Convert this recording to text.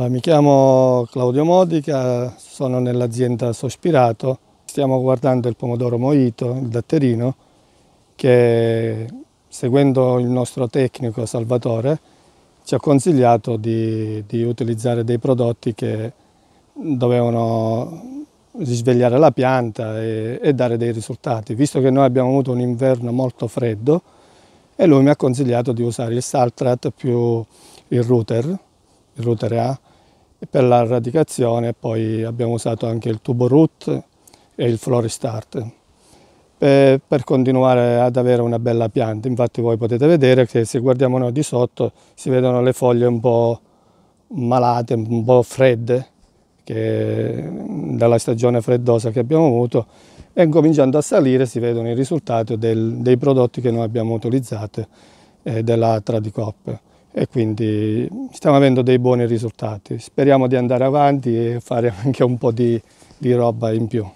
Mi chiamo Claudio Modica, sono nell'azienda Sospirato. Stiamo guardando il pomodoro moito, il datterino, che seguendo il nostro tecnico Salvatore ci ha consigliato di, di utilizzare dei prodotti che dovevano risvegliare la pianta e, e dare dei risultati. Visto che noi abbiamo avuto un inverno molto freddo e lui mi ha consigliato di usare il Saltrat più il Router il router A per la radicazione poi abbiamo usato anche il tubo root e il floristart per, per continuare ad avere una bella pianta. Infatti voi potete vedere che se guardiamo noi di sotto si vedono le foglie un po' malate, un po' fredde che, dalla stagione freddosa che abbiamo avuto e cominciando a salire si vedono i risultati del, dei prodotti che noi abbiamo utilizzato eh, della Tradicop e quindi stiamo avendo dei buoni risultati. Speriamo di andare avanti e fare anche un po' di, di roba in più.